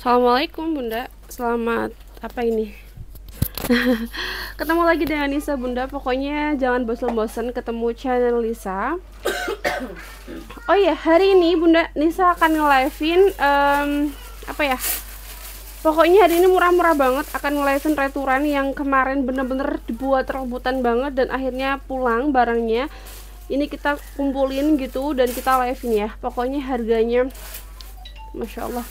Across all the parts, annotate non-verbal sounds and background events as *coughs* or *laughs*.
Assalamualaikum bunda Selamat apa ini *laughs* Ketemu lagi dengan Nisa bunda Pokoknya jangan bosan-bosan ketemu channel Lisa *coughs* Oh iya hari ini bunda Nisa akan nge in um, Apa ya Pokoknya hari ini murah-murah banget akan nge-live-in returan yang kemarin bener-bener dibuat rebutan banget dan akhirnya pulang barangnya. Ini kita kumpulin gitu dan kita live in ya. Pokoknya harganya Masya Allah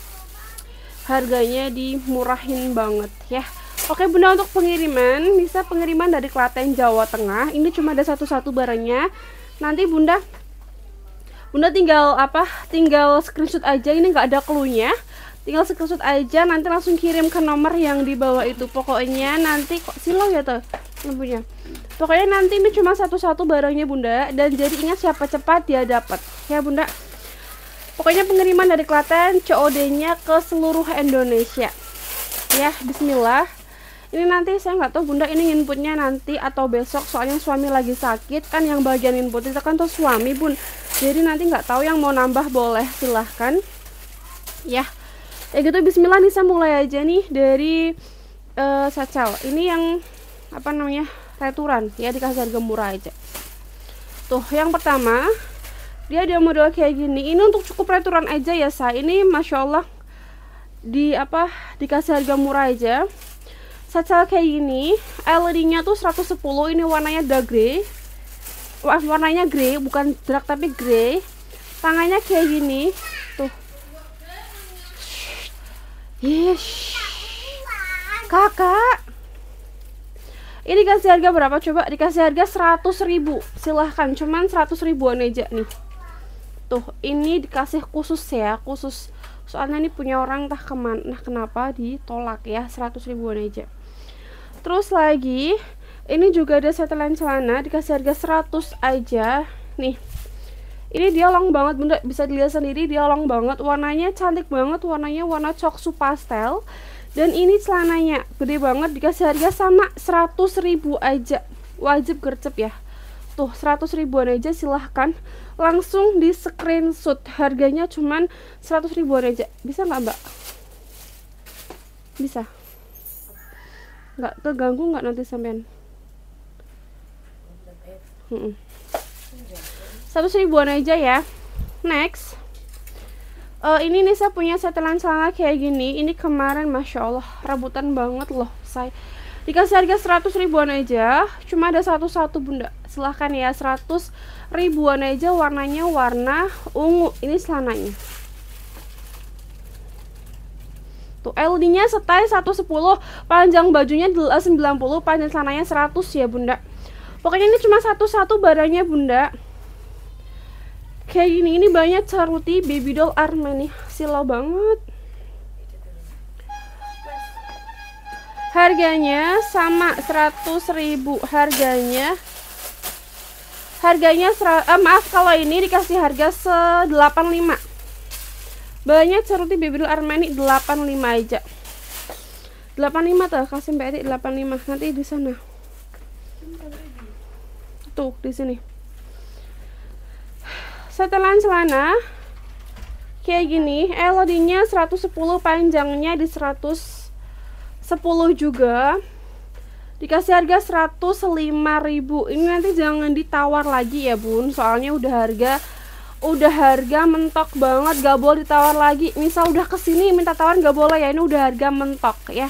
harganya dimurahin banget ya Oke bunda untuk pengiriman bisa pengiriman dari Klaten Jawa Tengah ini cuma ada satu-satu barangnya nanti bunda bunda tinggal apa tinggal screenshot aja ini nggak ada cluenya tinggal screenshot aja nanti langsung kirim ke nomor yang di bawah itu pokoknya nanti kok silau ya tuh lembunya pokoknya nanti ini cuma satu-satu barangnya bunda dan jadi ingat siapa cepat dia dapat ya bunda pokoknya pengiriman dari Klaten COD-nya ke seluruh Indonesia ya bismillah ini nanti saya nggak tahu bunda ini inputnya nanti atau besok soalnya suami lagi sakit kan yang bagian input itu kan tuh suami bun jadi nanti nggak tahu yang mau nambah boleh silahkan ya ya gitu bismillah nih saya mulai aja nih dari uh, eh, sacal ini yang apa namanya returan ya dikasih harga murah aja tuh yang pertama dia ada model kayak gini ini untuk cukup returan aja ya sa ini masya allah di apa dikasih harga murah aja sacal kayak gini LED-nya tuh 110 ini warnanya dark grey warnanya grey bukan dark tapi grey tangannya kayak gini tuh Yish. kakak ini dikasih harga berapa coba dikasih harga 100 ribu silahkan cuman 100 ribuan aja nih tuh ini dikasih khusus ya khusus soalnya ini punya orang entah kemana nah kenapa ditolak ya 100 ribuan aja terus lagi ini juga ada setelan celana dikasih harga 100 aja nih ini dia long banget bunda bisa dilihat sendiri dia long banget warnanya cantik banget warnanya warna coksu pastel dan ini celananya gede banget dikasih harga sama 100 ribu aja wajib gercep ya tuh 100 ribuan aja silahkan langsung di screenshot harganya cuman 100 ribu aja bisa nggak mbak bisa nggak terganggu nggak nanti sampean seratus ribuan aja ya next uh, ini nih saya punya setelan celana kayak gini ini kemarin masya allah rebutan banget loh saya dikasih harga 100 ribuan aja cuma ada satu-satu bunda silahkan ya 100 ribuan aja warnanya warna ungu ini selananya tuh LD nya setai 110 panjang bajunya 90 panjang selananya 100 ya bunda pokoknya ini cuma satu-satu barangnya bunda kayak gini ini banyak ceruti baby doll nih silau banget harganya sama 100.000 harganya harganya eh, maaf kalau ini dikasih harga se 85 banyak ceruti bibir Armani 85 aja 85 tuh kasih Mbak Eti 85 nanti di sana tuh di sini setelan celana kayak gini elodinya 110 panjangnya di 110 juga dikasih harga 105.000 ini nanti jangan ditawar lagi ya bun soalnya udah harga udah harga mentok banget gak boleh ditawar lagi misal udah kesini minta tawar gak boleh ya ini udah harga mentok ya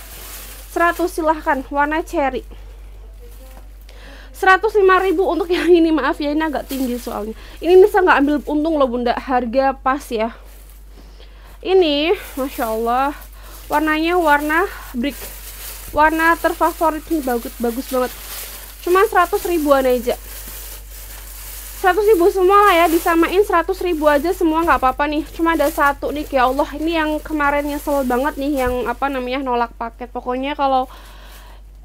100 silahkan warna cherry 105.000 untuk yang ini maaf ya ini agak tinggi soalnya ini bisa nggak ambil untung loh bunda harga pas ya ini masya Allah warnanya warna brick warna terfavorit nih bagus bagus banget cuman 100 ribuan aja 100 ribu semua lah ya disamain 100 ribu aja semua nggak apa-apa nih cuma ada satu nih ya Allah ini yang kemarin nyesel banget nih yang apa namanya nolak paket pokoknya kalau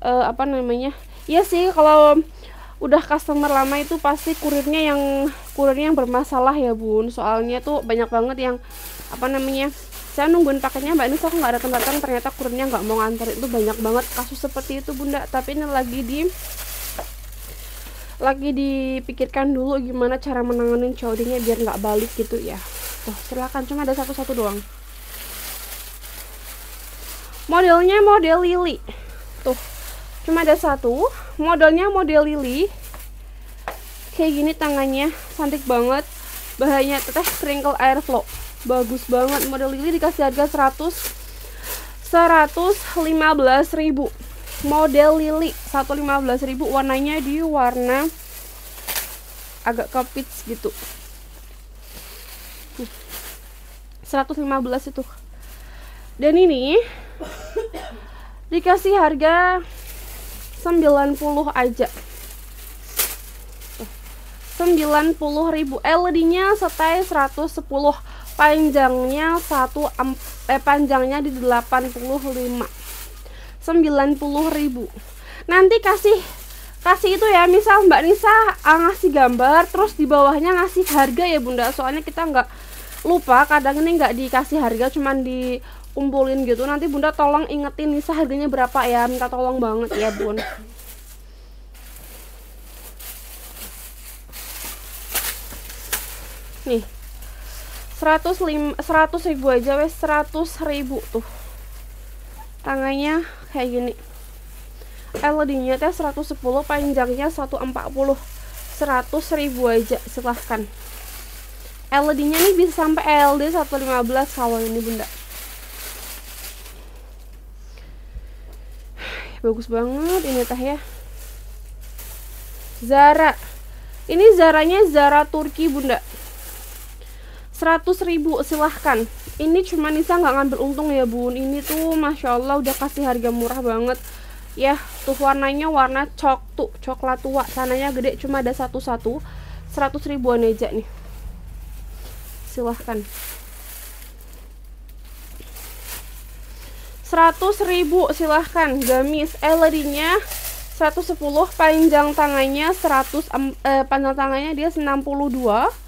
uh, apa namanya iya sih kalau udah customer lama itu pasti kurirnya yang kurirnya yang bermasalah ya bun soalnya tuh banyak banget yang apa namanya saya nungguin paketnya mbak ini aku nggak ada tempat ternyata kurirnya nggak mau nganter itu banyak banget kasus seperti itu bunda tapi ini lagi di lagi dipikirkan dulu gimana cara menanganin cowdinya biar nggak balik gitu ya tuh silakan cuma ada satu-satu doang modelnya model lili tuh cuma ada satu modelnya model lili kayak gini tangannya cantik banget bahannya teteh sprinkle air flow bagus banget model ini dikasih harga 100 115.000 model lili 115.000 warnanya di warna agak ke peach gitu 115 itu dan ini dikasih harga 90 aja 90.000 LED-nya setai 110 panjangnya 1 eh panjangnya di 85 90.000 nanti kasih kasih itu ya misal Mbak Nisa ah, ngasih gambar terus di bawahnya ngasih harga ya Bunda soalnya kita nggak lupa kadang ini nggak dikasih harga cuman dikumpulin gitu nanti Bunda tolong ingetin Nisa harganya berapa ya minta tolong banget ya Bun nih 100 100 ribu aja wes 100 ribu tuh tangannya kayak gini LED-nya teh 110 panjangnya 140 100 ribu aja silahkan LED-nya nih bisa sampai LD 115 kalau ini bunda bagus banget ini teh ya Zara ini Zaranya Zara Turki bunda Seratus ribu silahkan ini cuma Nisa nggak ngambil untung ya bun ini tuh Masya Allah udah kasih harga murah banget ya tuh warnanya warna cok tuh coklat tua sananya gede cuma ada satu-satu Seratus ribuan aja nih silahkan Seratus ribu silahkan gamis elerinya eh, 110 panjang tangannya 100 eh, panjang tangannya dia 62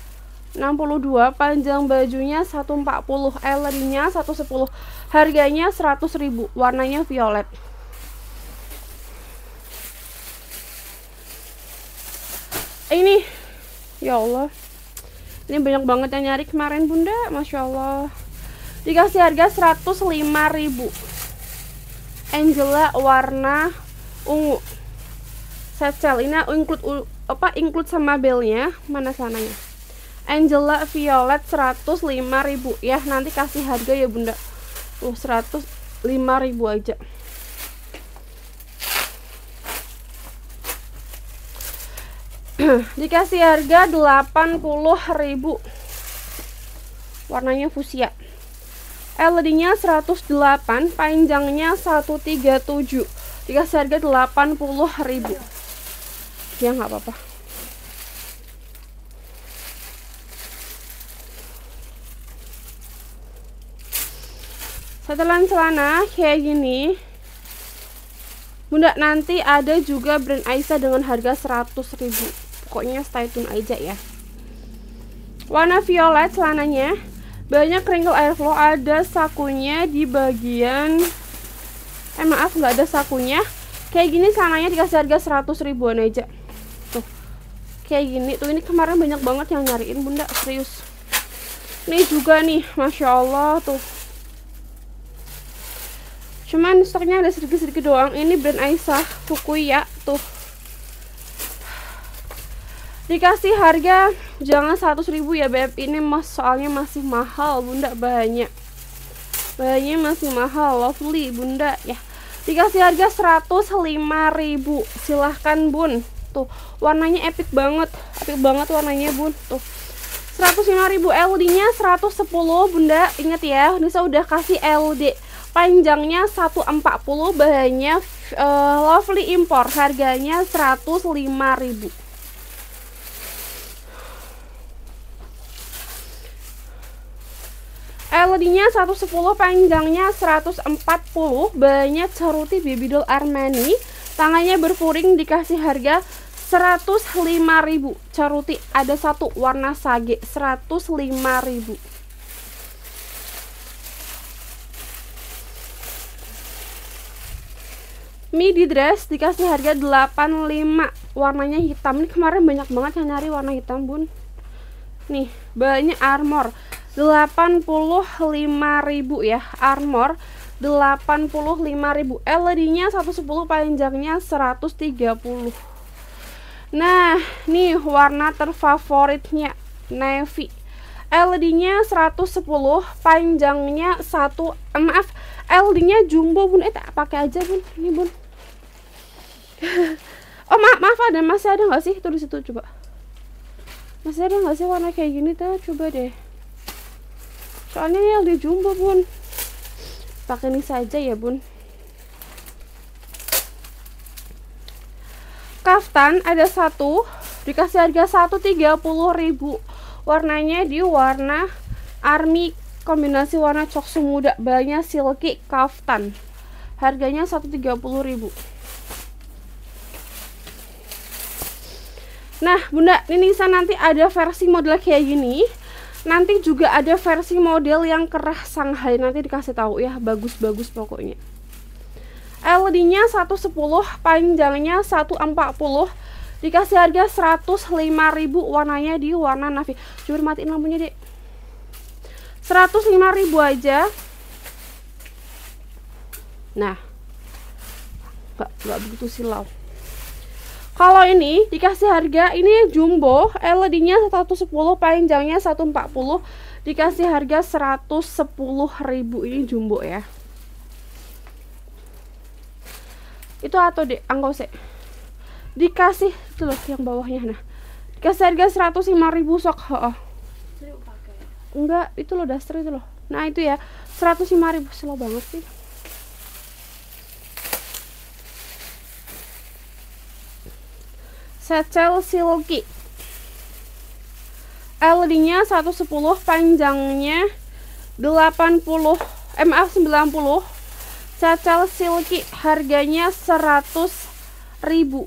62 panjang bajunya 140 L-nya 110 harganya 100.000 warnanya violet ini ya Allah ini banyak banget yang nyari kemarin bunda Masya Allah dikasih harga 105.000 Angela warna ungu secel ini include apa include sama belnya mana sananya Angela Violet lima ribu ya nanti kasih harga ya bunda uh, lima ribu aja *clears throat* dikasih harga puluh ribu warnanya fusia LED-nya 108, panjangnya 137. Dikasih harga 80.000. Ya nggak apa-apa. setelan celana kayak gini bunda nanti ada juga brand Aisa dengan harga 100 ribu pokoknya stay tune aja ya warna violet celananya banyak crinkle airflow ada sakunya di bagian eh maaf nggak ada sakunya kayak gini celananya dikasih harga 100 ribuan aja tuh kayak gini tuh ini kemarin banyak banget yang nyariin bunda serius ini juga nih Masya Allah tuh cuman stoknya ada sedikit-sedikit doang ini brand Aisyah Fukuya tuh dikasih harga jangan 100 ribu ya beb ini mas soalnya masih mahal bunda bahannya bahannya masih mahal lovely bunda ya dikasih harga 105 ribu silahkan bun tuh warnanya epic banget epic banget warnanya bun tuh 105.000 LD nya 110 bunda ingat ya Nisa udah kasih LD panjangnya 140 bahannya uh, lovely impor harganya 105.000 LED-nya 110 panjangnya 140 banyak ceruti baby doll Armani tangannya berfuring dikasih harga 105.000 ceruti ada satu warna sage 105.000 midi dress dikasih harga 85 warnanya hitam ini kemarin banyak banget yang nyari warna hitam bun nih banyak armor 85.000 ya armor 85.000 LED-nya 110 panjangnya 130 nah nih warna terfavoritnya navy LED-nya 110 panjangnya 1 eh, maaf LED-nya jumbo bun eh tak pakai aja bun ini bun *laughs* oh ma maaf ada masih ada nggak sih tulis itu coba masih ada nggak sih warna kayak gini tuh coba deh soalnya yang di jumbo bun pakai ini saja ya bun kaftan ada satu dikasih harga satu tiga puluh ribu warnanya di warna army kombinasi warna cok semuda banyak silky kaftan harganya satu tiga puluh ribu Nah, Bunda, Ninisa nanti ada versi model kayak gini. Nanti juga ada versi model yang kerah Shanghai. Nanti dikasih tahu ya, bagus-bagus pokoknya. LED-nya 110, panjangnya 140. Dikasih harga 105.000, warnanya di warna navy. Coba matiin lampunya, Dek. 105.000 aja. Nah. Enggak, enggak begitu silau. Kalau ini dikasih harga ini jumbo, LED-nya 110, panjangnya 140, dikasih harga 110.000 ini jumbo ya. Itu atau di angkau ah, sih. Dikasih itu loh yang bawahnya nah. Dikasih harga 105.000 sok. Heeh. Oh, Enggak, oh. itu loh daster itu loh. Nah, itu ya. 105.000 slow banget sih. secel silky LD nya 110 panjangnya 80 MF 90 secel silky harganya 100 ribu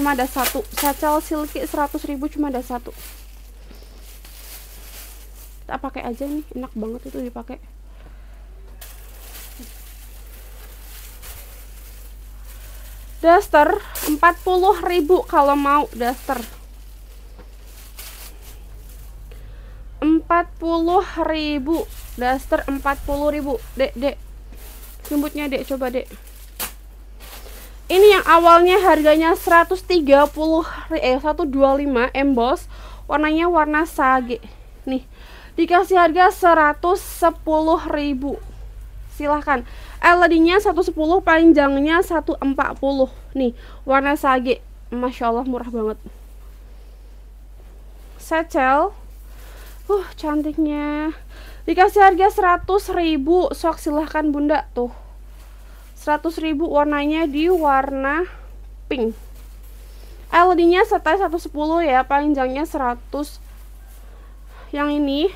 cuma ada satu secel silky 100 ribu cuma ada satu kita pakai aja nih enak banget itu dipakai daster 40.000 kalau mau daster 40.000 daster 40.000 dek dek selimutnya dek coba dek ini yang awalnya harganya 130 eh 125 emboss warnanya warna sage nih dikasih harga 110 ribu silahkan LED-nya 110 panjangnya 140 nih warna sage Masya Allah murah banget secel uh cantiknya dikasih harga 100 ribu sok silahkan bunda tuh 100 ribu warnanya di warna pink LED nya setai 110 ya panjangnya 100 yang ini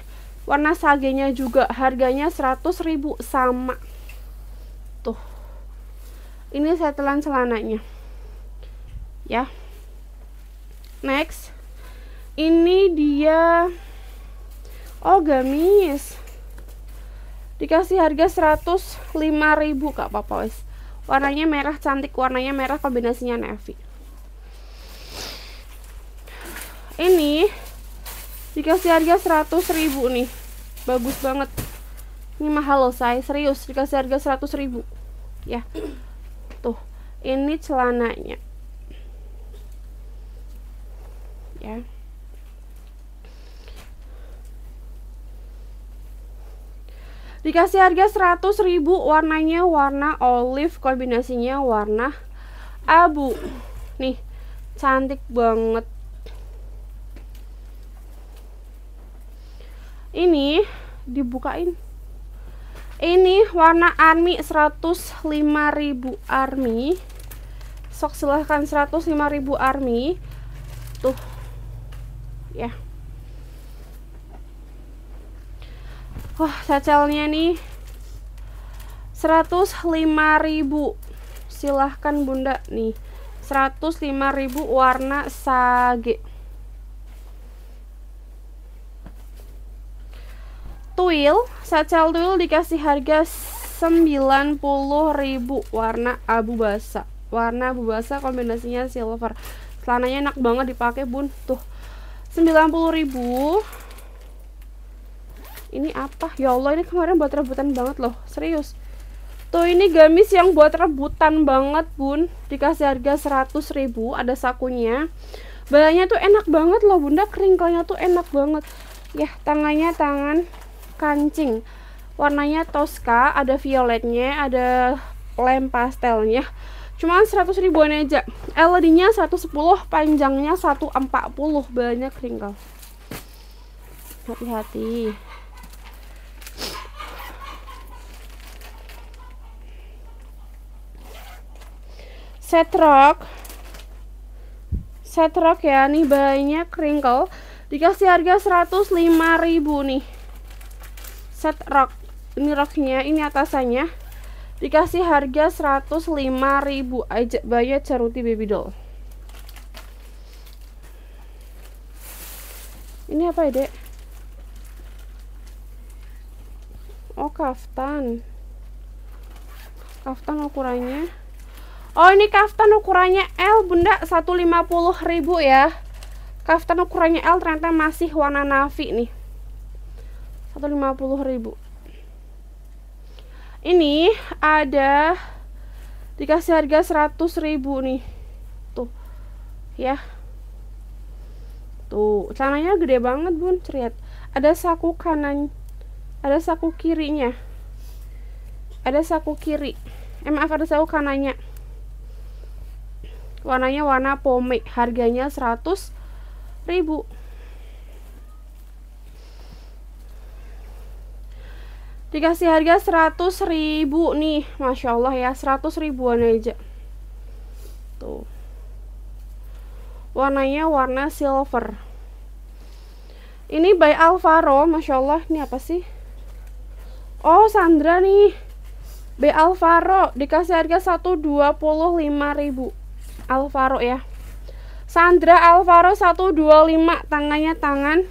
warna sagenya juga harganya 100.000 sama tuh ini setelan celananya ya next ini dia oh gamis dikasih harga 105.000 kak papa wes warnanya merah cantik warnanya merah kombinasinya navy ini dikasih harga 100 ribu nih bagus banget ini mahal loh saya serius dikasih harga 100 ribu ya tuh ini celananya ya dikasih harga 100 ribu warnanya warna olive kombinasinya warna abu nih cantik banget ini dibukain ini warna army 105.000 army sok silahkan 105.000 army tuh ya yeah. wah sacelnya nih 105.000 silahkan bunda nih 105.000 warna sage tuil, sacel tuil dikasih harga 90.000 warna abu basa. Warna abu basa kombinasinya silver. Celananya enak banget dipakai, Bun. Tuh. 90.000. Ini apa? Ya Allah, ini kemarin buat rebutan banget loh. Serius. Tuh ini gamis yang buat rebutan banget bun Dikasih harga 100 ribu Ada sakunya Balanya tuh enak banget loh bunda Keringkelnya tuh enak banget Ya tangannya tangan kancing warnanya Tosca ada violetnya ada lem pastelnya cuma 100 ribuan aja LED nya 110 panjangnya 140 banyak ringkel hati-hati set rock set rock ya nih banyak ringkel dikasih harga 105 ribu nih set rok ini roknya ini atasannya dikasih harga 105.000 aja bayar ceruti baby doll ini apa ya dek oh kaftan kaftan ukurannya oh ini kaftan ukurannya L bunda 150.000 ya kaftan ukurannya L ternyata masih warna navy nih 150.000 ini ada dikasih harga 100.000 nih tuh ya tuh celananya gede banget bun ceriat ada saku kanan ada saku kirinya ada saku kiri eh maaf ada saku kanannya warnanya warna pomade, harganya 100.000 ribu dikasih harga 100 ribu nih Masya Allah ya 100 ribuan aja tuh warnanya warna silver ini by Alvaro Masya Allah ini apa sih oh Sandra nih B Alvaro dikasih harga 125 ribu Alvaro ya Sandra Alvaro 125 tangannya tangan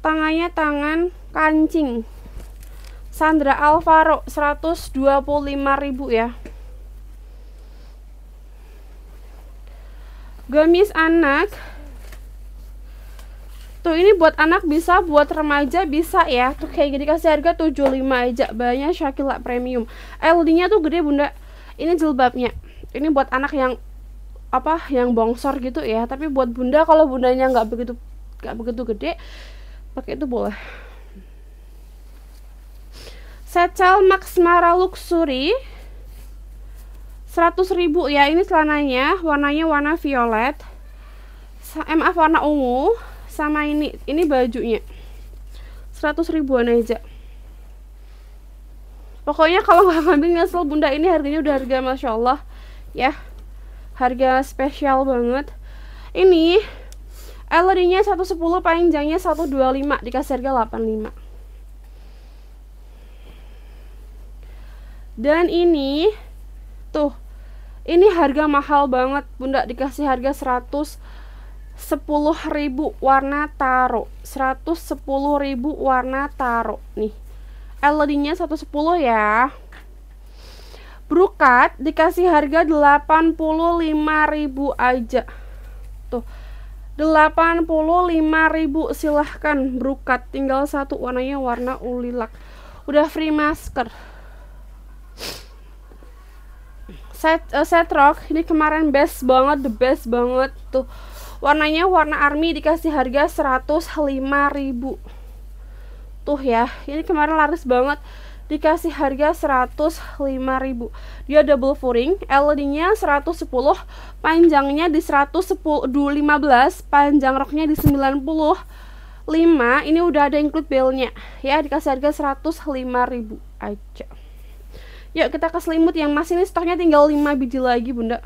tangannya tangan kancing Sandra Alvaro ribu ya gamis anak tuh ini buat anak bisa buat remaja bisa ya tuh kayak gini kasih harga 75 aja banyak Shakila premium LD nya tuh gede bunda ini jilbabnya ini buat anak yang apa yang bongsor gitu ya tapi buat bunda kalau bundanya nggak begitu nggak begitu gede pakai itu boleh Satchel Max Mara Luxury ribu ya ini celananya warnanya warna violet eh, MF warna ungu sama ini ini bajunya 100 ribuan aja pokoknya kalau nggak *laughs* ngambil ngesel bunda ini harganya udah harga masya Allah ya harga spesial banget ini LED nya 110 panjangnya 125 dikasih harga 85 Dan ini tuh ini harga mahal banget bunda dikasih harga sepuluh ribu warna taro sepuluh ribu warna taro nih LED nya 110 ya Brukat dikasih harga lima ribu aja tuh lima ribu silahkan brukat tinggal satu warnanya warna ulilak udah free masker set uh, set rock ini kemarin best banget the best banget tuh warnanya warna army dikasih harga 105.000 tuh ya ini kemarin laris banget dikasih harga 105.000 dia double furing LED nya 110 panjangnya di 110 15 panjang roknya di 90 5 ini udah ada include belnya ya dikasih harga 105.000 aja Yuk kita ke selimut yang masih ini stoknya tinggal 5 biji lagi bunda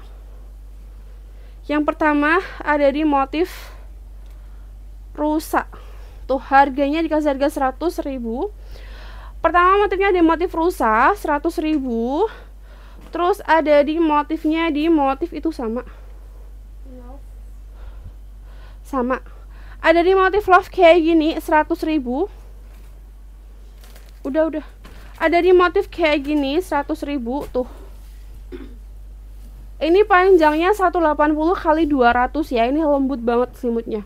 Yang pertama ada di motif rusa Tuh harganya dikasih harga 100 ribu Pertama motifnya di motif rusa 100 ribu Terus ada di motifnya di motif itu sama Sama Ada di motif love kayak gini 100 ribu Udah udah ada di motif kayak gini 100 ribu tuh ini panjangnya 180 kali 200 ya ini lembut banget selimutnya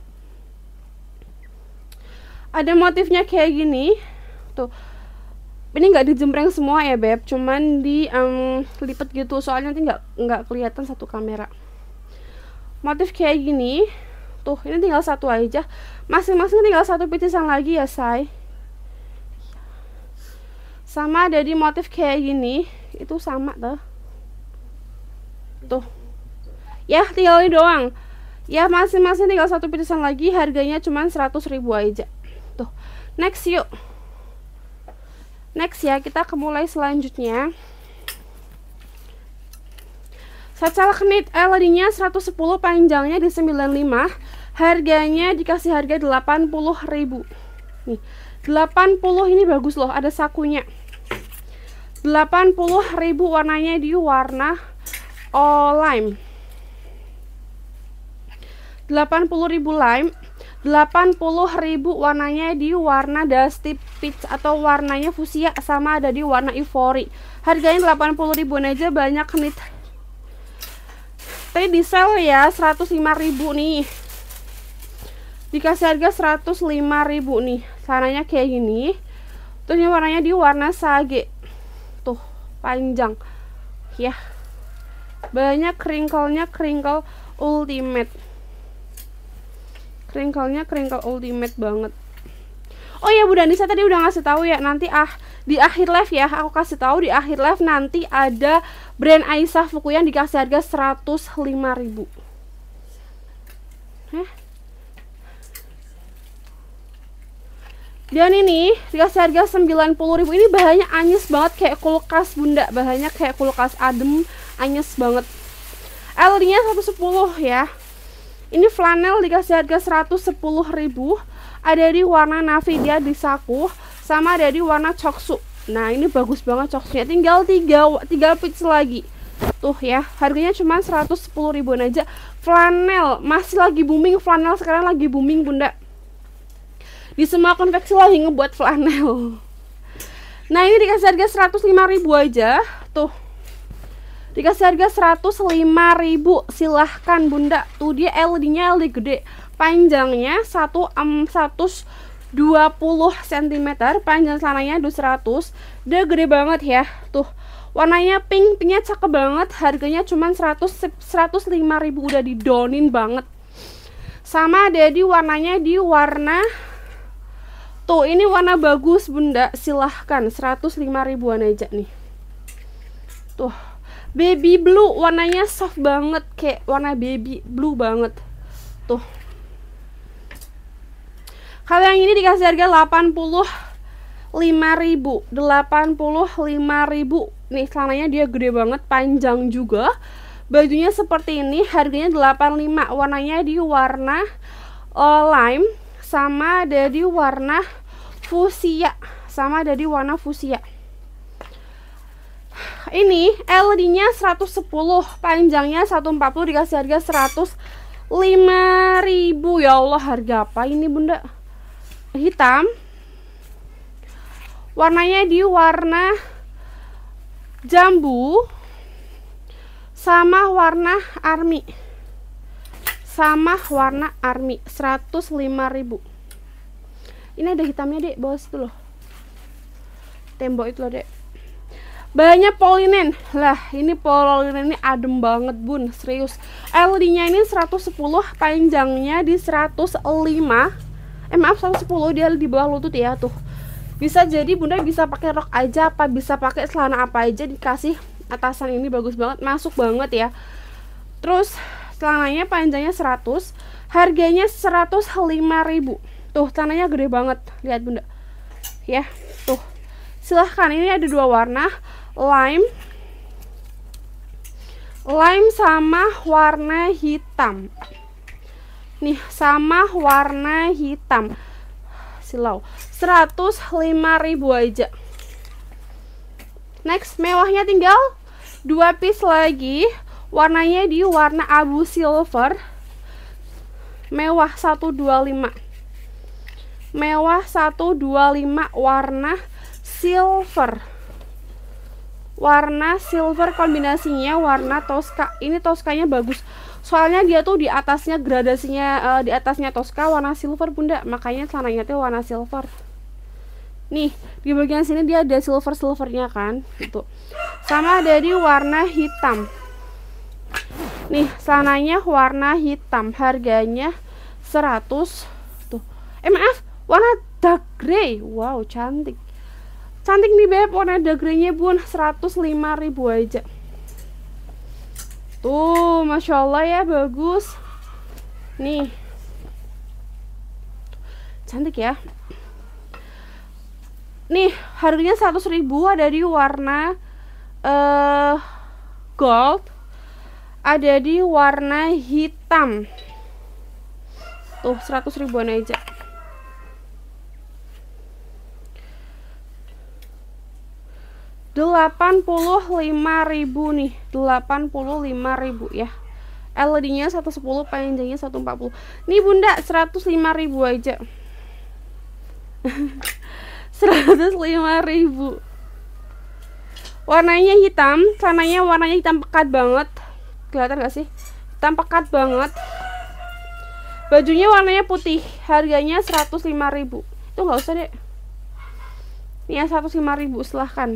ada motifnya kayak gini tuh ini nggak dijempreng semua ya beb cuman di um, lipet gitu soalnya nanti nggak nggak kelihatan satu kamera motif kayak gini tuh ini tinggal satu aja masing-masing tinggal satu pitisan lagi ya say sama dari motif kayak gini itu sama tuh tuh ya tinggal ini doang ya masing-masing tinggal satu pilihan lagi harganya cuma 100 ribu aja tuh next yuk next ya kita ke mulai selanjutnya Sacala knit LED-nya 110 panjangnya di 95 harganya dikasih harga 80 ribu nih 80 ini bagus loh ada sakunya 80.000 warnanya di warna oh, lime 80.000 lime 80.000 warnanya di warna dusty peach atau warnanya fuchsia sama ada di warna ivory harganya 80.000 aja banyak nih tadi di sale ya 105.000 nih dikasih harga 105.000 nih sananya kayak gini terus ini warnanya di warna sage panjang ya banyak kringkelnya kringkel ultimate kringkelnya kringkel ultimate banget oh ya Bu saya tadi udah ngasih tahu ya nanti ah di akhir live ya aku kasih tahu di akhir live nanti ada brand Aisyah Fukuyan yang dikasih harga 105.000 Hah? dan ini dikasih harga 90.000 ini bahannya anyes banget kayak kulkas bunda bahannya kayak kulkas adem anyes banget ld nya 110 ya ini flanel dikasih harga 110.000 ada di warna navy dia di saku sama ada di warna coksu nah ini bagus banget coksunya tinggal 3, 3 piece lagi tuh ya harganya cuma Rp110.000 aja flanel masih lagi booming flanel sekarang lagi booming bunda di semua konveksi lagi ngebuat flanel nah ini dikasih harga 105 ribu aja tuh dikasih harga 105 ribu silahkan bunda tuh dia LED nya LED gede panjangnya 1 um, 120 cm panjang celananya 200 dia gede banget ya tuh warnanya pink pinknya cakep banget harganya cuma 100 105 ribu udah didonin banget sama ada di warnanya di warna Tuh, ini warna bagus, Bunda. Silahkan, 105 ribuan aja nih. Tuh, baby blue, warnanya soft banget, kayak warna baby blue banget. Tuh. Kalau yang ini dikasih harga 80 ribu 85 Nih, celananya dia gede banget, panjang juga. Bajunya seperti ini, harganya 85. Warnanya di warna uh, lime sama dari warna fusia sama dari warna fusia ini LD nya 110 panjangnya 140 dikasih harga 105.000 ya Allah harga apa ini bunda hitam warnanya di warna jambu sama warna army sama warna army 105.000 Ini ada hitamnya dek bos situ loh Tembok itu loh dek banyak polinen Lah ini polinen ini adem banget bun Serius LD nya ini 110 Panjangnya di 105 Eh maaf 110 dia di bawah lutut ya tuh bisa jadi bunda bisa pakai rok aja apa bisa pakai celana apa aja dikasih atasan ini bagus banget masuk banget ya terus celananya panjangnya 100 harganya 105.000 tuh celananya gede banget lihat bunda ya tuh silahkan ini ada dua warna lime lime sama warna hitam nih sama warna hitam silau 105.000 aja next mewahnya tinggal dua piece lagi warnanya di warna abu silver mewah 125 mewah 125 warna silver warna silver kombinasinya warna toska ini toskanya bagus soalnya dia tuh di atasnya gradasinya uh, di atasnya toska warna silver bunda makanya celananya tuh warna silver nih di bagian sini dia ada silver silvernya kan itu sama ada di warna hitam nih sananya warna hitam harganya 100 tuh eh maaf warna dark grey wow cantik cantik nih beb warna dark greynya bun 105 ribu aja tuh masya Allah ya bagus nih cantik ya nih harganya 100 ribu ada di warna uh, gold ada di warna hitam tuh 100 ribuan aja delapan puluh lima ribu nih delapan puluh lima ribu ya LED-nya sepuluh panjangnya satu 140 nih bunda seratus lima ribu aja *laughs* seratus lima ribu warnanya hitam sananya warnanya hitam pekat banget kelihatan gak sih tampak pekat banget bajunya warnanya putih harganya 105.000 itu nggak usah deh ini yang 105.000 silahkan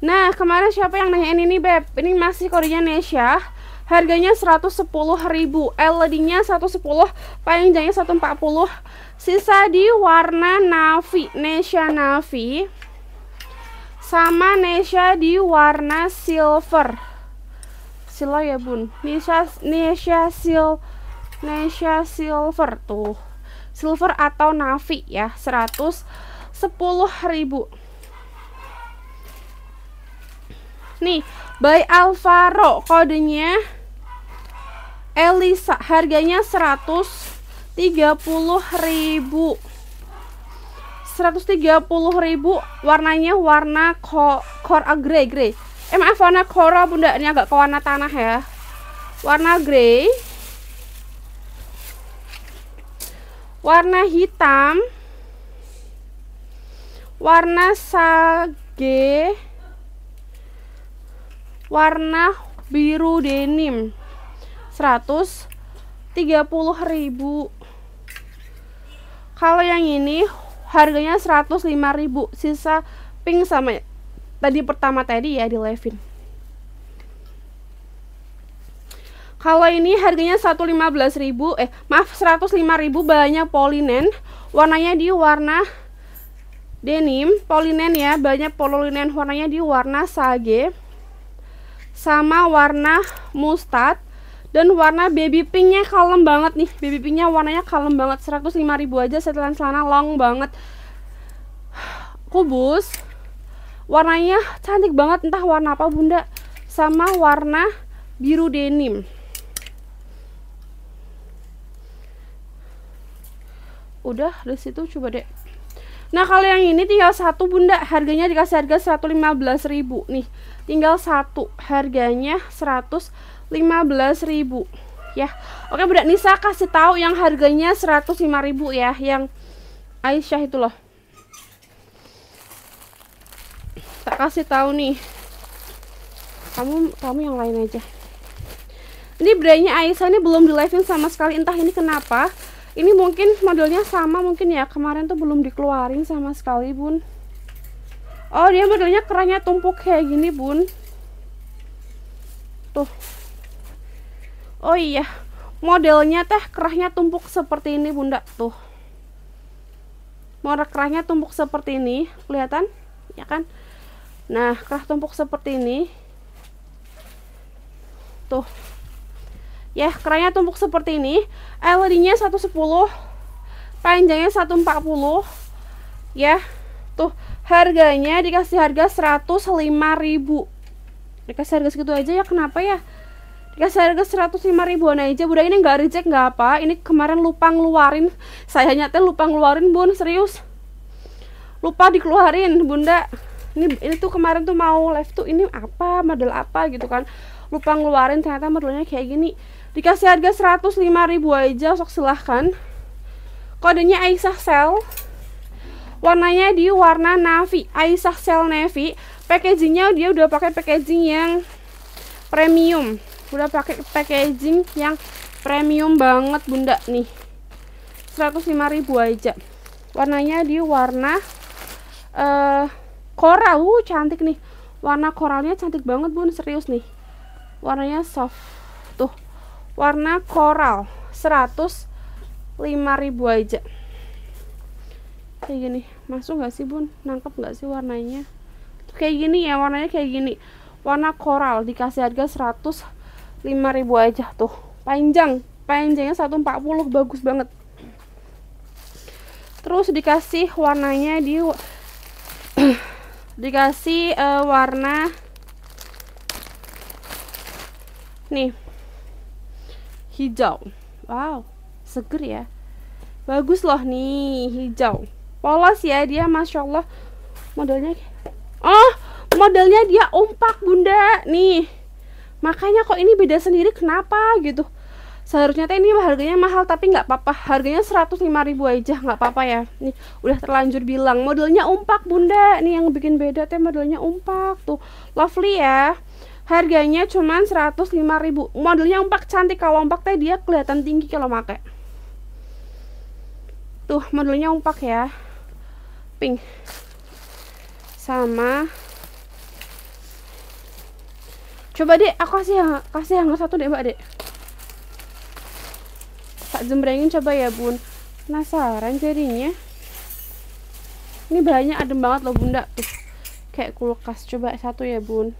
nah kemarin siapa yang nanyain ini beb ini masih kodenya Nesya harganya 110.000 LED-nya 110 panjangnya 140 sisa di warna navy Nesya navy sama Nesha di warna silver sila ya bun Nesha Nesha sil Nesha silver tuh silver atau navy ya 110 ribu nih by Alvaro kodenya Elisa harganya 130 ribu 130.000 warnanya warna ko, ah, grey grey eh warna coral bunda ini agak ke warna tanah ya warna grey warna hitam warna sage warna biru denim 130.000 kalau yang ini harganya 105.000 sisa pink sama tadi pertama tadi ya di Levin kalau ini harganya 115.000 eh maaf 105.000 banyak polinen warnanya di warna denim polinen ya banyak polinen warnanya di warna sage sama warna mustard dan warna baby pinknya kalem banget nih baby pinknya warnanya kalem banget 105 ribu aja setelan celana long banget *sighs* kubus warnanya cantik banget entah warna apa bunda sama warna biru denim udah di situ coba deh Nah kalau yang ini tinggal satu bunda Harganya dikasih harga 115 ribu Nih tinggal satu Harganya 100 15.000 ya. Oke, Bunda Nisa kasih tahu yang harganya 105.000 ya, yang Aisyah itu loh. Tak kasih tahu nih. Kamu kamu yang lain aja. Ini brandnya Aisyah ini belum di live sama sekali entah ini kenapa. Ini mungkin modelnya sama mungkin ya. Kemarin tuh belum dikeluarin sama sekali, Bun. Oh, dia modelnya kerannya tumpuk kayak gini, Bun. Tuh. Oh iya, modelnya teh kerahnya tumpuk seperti ini bunda tuh. Model kerahnya tumpuk seperti ini, kelihatan? Ya kan? Nah, kerah tumpuk seperti ini. Tuh. Ya, kerahnya tumpuk seperti ini. LED-nya 110, panjangnya 140. Ya. Tuh, harganya dikasih harga 105.000. Dikasih harga segitu aja ya, kenapa ya? kasih harga 105 ribuan aja Budak ini nggak reject nggak apa Ini kemarin lupa ngeluarin Saya nyata lupa ngeluarin bun serius Lupa dikeluarin bunda ini, ini tuh kemarin tuh mau live tuh Ini apa model apa gitu kan Lupa ngeluarin ternyata modelnya kayak gini Dikasih harga 105 ribu aja Sok silahkan Kodenya Aisyah Cell, Warnanya di warna navy Aisyah Cell navy Packagingnya dia udah pakai packaging yang premium udah pakai packaging yang premium banget bunda nih ribu aja warnanya di warna uh, eh, koral uh, cantik nih warna koralnya cantik banget bun serius nih warnanya soft tuh warna koral ribu aja kayak gini masuk gak sih bun nangkep gak sih warnanya kayak gini ya warnanya kayak gini warna koral dikasih harga seratus 5000 aja tuh panjang panjangnya 140 bagus banget terus dikasih warnanya di *clears throat* dikasih uh, warna nih hijau wow seger ya bagus loh nih hijau polos ya dia masya Allah modelnya oh modelnya dia umpak bunda nih makanya kok ini beda sendiri kenapa gitu seharusnya teh ini harganya mahal tapi nggak apa-apa harganya 105 ribu aja nggak apa-apa ya nih udah terlanjur bilang modelnya umpak bunda nih yang bikin beda teh modelnya umpak tuh lovely ya harganya cuma 105 ribu modelnya umpak cantik kalau umpak teh dia kelihatan tinggi kalau pakai tuh modelnya umpak ya pink sama Coba deh aku kasih yang kasih yang satu deh mbak dek. Tak jembrengin coba ya bun. Penasaran jadinya. Ini bahannya adem banget loh bunda. Tuh, kayak kulkas. Coba satu ya bun.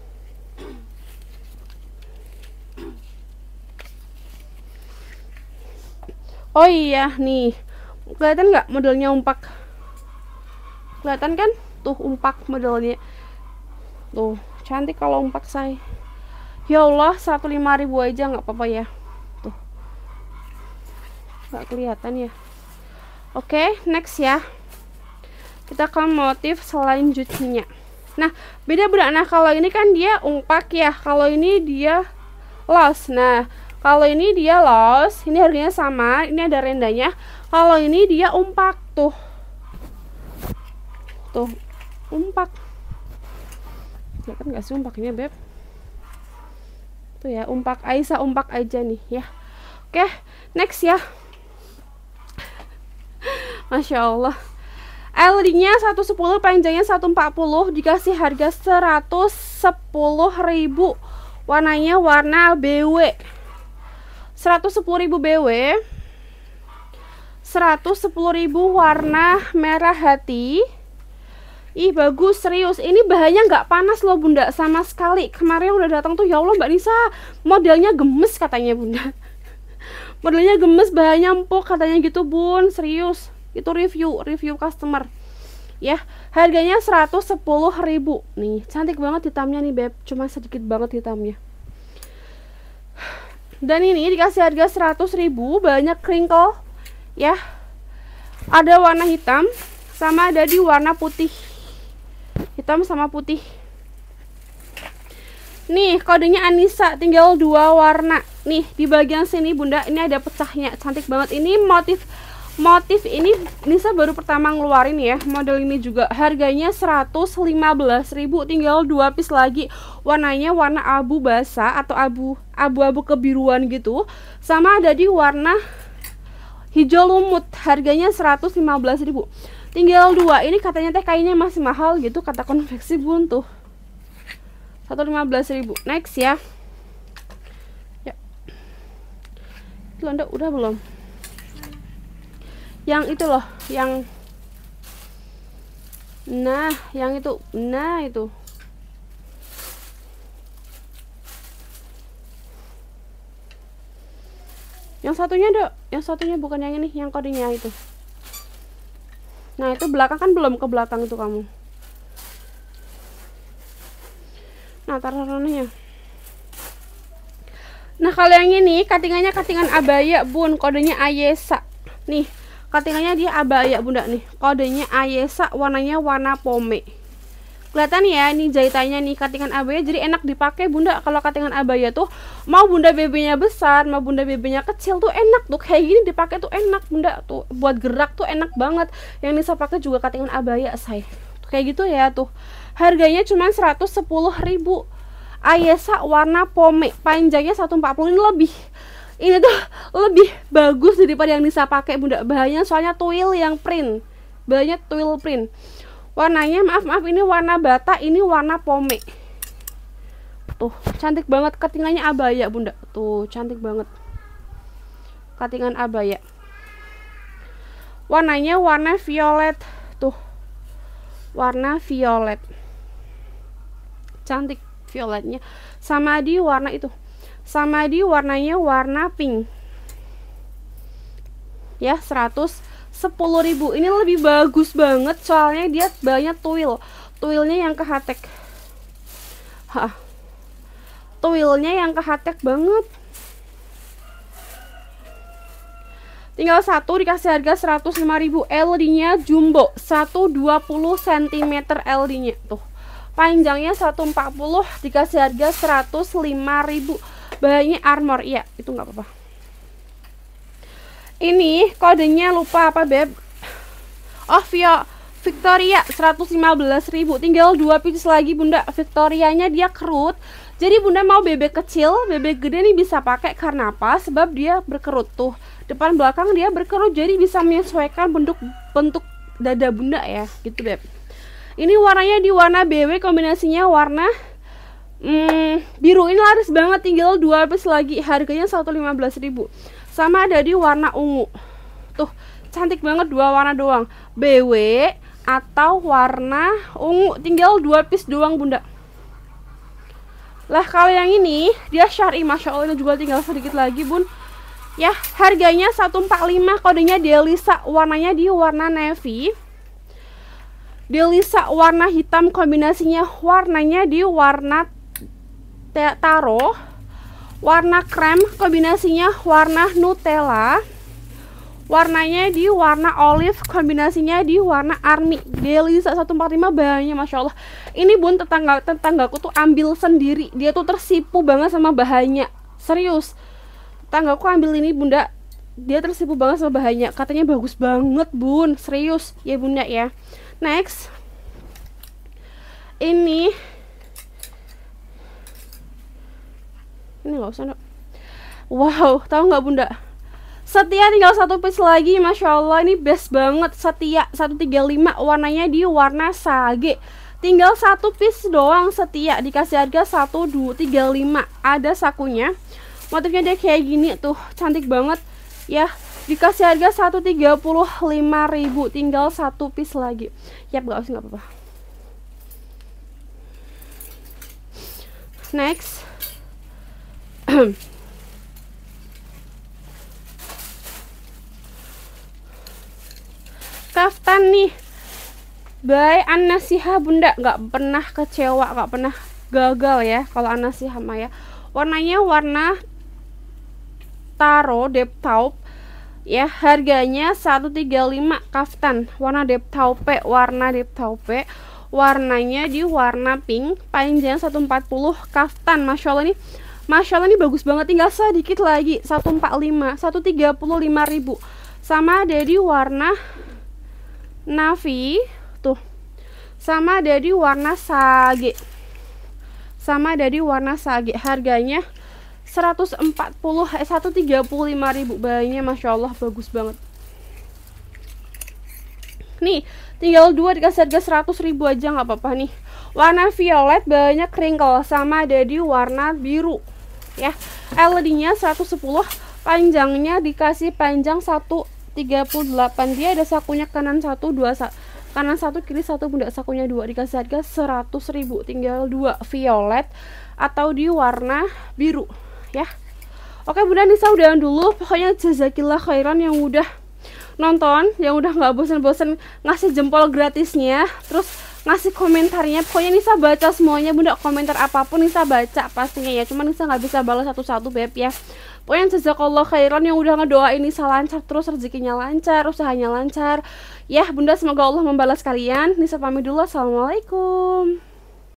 Oh iya nih, kelihatan nggak modelnya umpak? Kelihatan kan? Tuh umpak modelnya. Tuh cantik kalau umpak saya ya Allah satu lima ribu aja nggak apa-apa ya tuh nggak kelihatan ya oke okay, next ya kita akan motif selain jutinya nah beda beda nah kalau ini kan dia umpak ya kalau ini dia los nah kalau ini dia los ini harganya sama ini ada rendanya kalau ini dia umpak tuh tuh umpak ya kan nggak sih umpaknya beb Tuh ya, umpak Aisyah umpak aja nih ya. Oke, next ya. *laughs* Masya Allah. LD-nya 110, panjangnya 140, dikasih harga 110 ribu Warnanya warna BW. sepuluh ribu BW. sepuluh ribu warna merah hati. Ih bagus serius ini bahannya nggak panas loh bunda sama sekali kemarin udah datang tuh ya Allah mbak Nisa modelnya gemes katanya bunda *laughs* modelnya gemes bahannya empuk katanya gitu bun serius itu review review customer ya harganya 110 ribu nih cantik banget hitamnya nih beb cuma sedikit banget hitamnya *sighs* dan ini dikasih harga 100 ribu banyak crinkle ya ada warna hitam sama ada di warna putih hitam sama putih nih kodenya Anissa tinggal dua warna nih di bagian sini bunda ini ada pecahnya cantik banget ini motif motif ini Nisa baru pertama ngeluarin ya model ini juga harganya 115.000 tinggal dua pis lagi warnanya warna abu basah atau abu abu-abu kebiruan gitu sama ada di warna hijau lumut harganya ribu tinggal dua ini katanya teh kainnya masih mahal gitu kata konveksi buntu satu lima belas ribu next ya ya itu anda udah belum yang itu loh yang nah yang itu nah itu yang satunya dok yang satunya bukan yang ini yang kodenya itu Nah, itu belakang kan belum ke belakang tuh kamu. Nah, taruh ya. Nah, kalau yang ini katingannya katingan abaya, Bun. Kodenya Ayesa. Nih, katingannya dia abaya, Bunda nih. Kodenya Ayesa, warnanya warna pome kelihatan ya ini jahitannya nih katingan abaya jadi enak dipakai bunda kalau katingan abaya tuh mau bunda bebenya besar mau bunda bebenya kecil tuh enak tuh kayak gini dipakai tuh enak bunda tuh buat gerak tuh enak banget yang Nisa pakai juga katingan abaya saya. tuh, kayak gitu ya tuh harganya cuma 110 ribu Ayesa warna pome panjangnya 140 ini lebih ini tuh lebih bagus daripada yang bisa pakai bunda bahannya soalnya tuil yang print bahannya tuil print warnanya maaf maaf ini warna bata ini warna pome tuh cantik banget ketingannya abaya bunda tuh cantik banget katingan abaya warnanya warna violet tuh warna violet cantik violetnya sama di warna itu sama di warnanya warna pink ya seratus sepuluh ribu ini lebih bagus banget soalnya dia banyak tuil tuilnya yang kehatek Hah. tuilnya yang kehatek banget tinggal satu dikasih harga seratus lima ribu LD nya jumbo satu dua puluh sentimeter LD nya tuh panjangnya satu empat puluh dikasih harga seratus lima ribu bahannya armor iya itu nggak apa-apa ini kodenya lupa apa beb oh Vio Victoria ribu. tinggal dua pieces lagi bunda Victorianya dia kerut jadi bunda mau bebek kecil bebek gede nih bisa pakai karena apa sebab dia berkerut tuh depan belakang dia berkerut jadi bisa menyesuaikan bentuk bentuk dada bunda ya gitu beb ini warnanya di warna BW kombinasinya warna hmm, biru ini laris banget tinggal dua pieces lagi harganya ribu sama ada di warna ungu tuh cantik banget dua warna doang BW atau warna ungu tinggal dua piece doang bunda lah kalau yang ini dia syari masya Allah ini juga tinggal sedikit lagi bun ya harganya 145 kodenya Delisa warnanya di warna navy Delisa warna hitam kombinasinya warnanya di warna taro warna krem kombinasinya warna Nutella warnanya di warna olive kombinasinya di warna army Delisa 145 bahannya Masya Allah ini bun tetangga tetanggaku tuh ambil sendiri dia tuh tersipu banget sama bahannya serius tetanggaku ambil ini bunda dia tersipu banget sama bahannya katanya bagus banget bun serius ya bunda ya next ini ini nggak usah dok wow tahu nggak bunda Setia tinggal satu piece lagi Masya Allah ini best banget Setia 135 warnanya di warna sage Tinggal satu piece doang setia Dikasih harga 1235 Ada sakunya Motifnya dia kayak gini tuh Cantik banget ya Dikasih harga ribu Tinggal satu piece lagi Yap nggak usah nggak apa-apa Next *clears throat* kaftan nih by Anasiha bunda nggak pernah kecewa nggak pernah gagal ya kalau Anasiha Maya warnanya warna taro deep taupe ya harganya 135 kaftan warna deep taupe warna deep taupe warnanya di warna pink panjang 140 kaftan Masya Allah nih Masya Allah ini bagus banget tinggal sedikit lagi 145 135 ribu sama ada di warna navy tuh sama ada di warna sage sama ada di warna sage harganya 140 eh 135 ribu bayinya Masya Allah bagus banget nih tinggal dua dikasih harga 100 ribu aja nggak apa-apa nih warna violet banyak wrinkle sama ada di warna biru ya LED-nya 110 panjangnya dikasih panjang 138 dia ada sakunya kanan 1 2 kanan 1 kiri 1 bunda sakunya 2 dikasih harga 100.000 tinggal 2 violet atau di warna biru ya Oke Bunda Nisa udahan dulu pokoknya jazakillah khairan yang udah nonton yang udah nggak bosan bosen ngasih jempol gratisnya terus ngasih komentarnya pokoknya Nisa baca semuanya bunda komentar apapun Nisa baca pastinya ya cuman Nisa nggak bisa balas satu-satu beb ya pokoknya sejak jazakallah khairan yang udah ngedoain Nisa lancar terus rezekinya lancar usahanya lancar ya bunda semoga Allah membalas kalian Nisa pamit dulu assalamualaikum